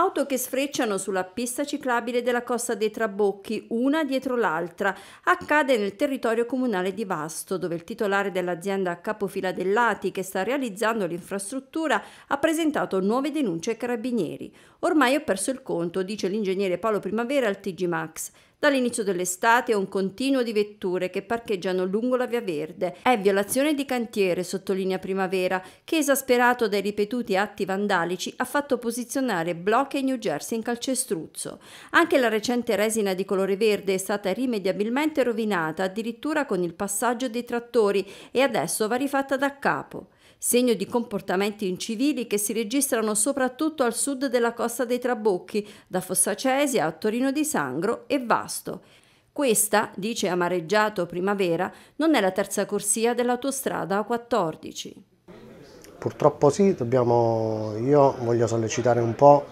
Auto che sfrecciano sulla pista ciclabile della Costa dei Trabocchi, una dietro l'altra. Accade nel territorio comunale di Vasto, dove il titolare dell'azienda Capofila dell'Ati, che sta realizzando l'infrastruttura, ha presentato nuove denunce ai carabinieri. Ormai ho perso il conto, dice l'ingegnere Paolo Primavera al TG Max. Dall'inizio dell'estate è un continuo di vetture che parcheggiano lungo la Via Verde. È violazione di cantiere, sottolinea Primavera, che esasperato dai ripetuti atti vandalici ha fatto posizionare blocchi e New Jersey in calcestruzzo. Anche la recente resina di colore verde è stata irrimediabilmente rovinata, addirittura con il passaggio dei trattori e adesso va rifatta da capo segno di comportamenti incivili che si registrano soprattutto al sud della costa dei Trabocchi, da Fossacesi a Torino di Sangro e Vasto. Questa, dice Amareggiato Primavera, non è la terza corsia dell'autostrada A14. Purtroppo sì, dobbiamo, io voglio sollecitare un po'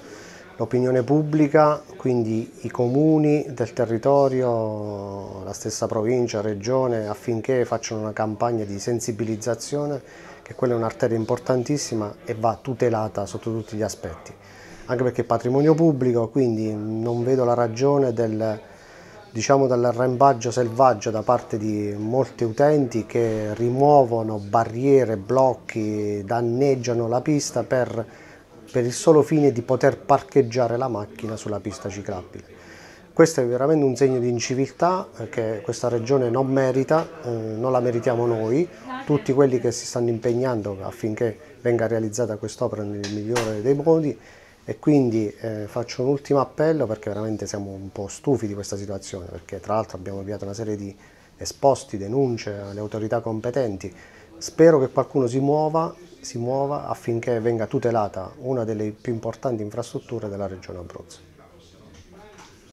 l'opinione pubblica, quindi i comuni del territorio, la stessa provincia, regione, affinché facciano una campagna di sensibilizzazione, che quella è un'arteria importantissima e va tutelata sotto tutti gli aspetti. Anche perché è patrimonio pubblico, quindi non vedo la ragione del, diciamo, dell'arrembaggio selvaggio da parte di molti utenti che rimuovono barriere, blocchi, danneggiano la pista per per il solo fine di poter parcheggiare la macchina sulla pista ciclabile. Questo è veramente un segno di inciviltà eh, che questa regione non merita, eh, non la meritiamo noi, tutti quelli che si stanno impegnando affinché venga realizzata quest'opera nel migliore dei modi e quindi eh, faccio un ultimo appello perché veramente siamo un po' stufi di questa situazione perché tra l'altro abbiamo avviato una serie di esposti, denunce alle autorità competenti. Spero che qualcuno si muova si muova affinché venga tutelata una delle più importanti infrastrutture della regione Abruzzo.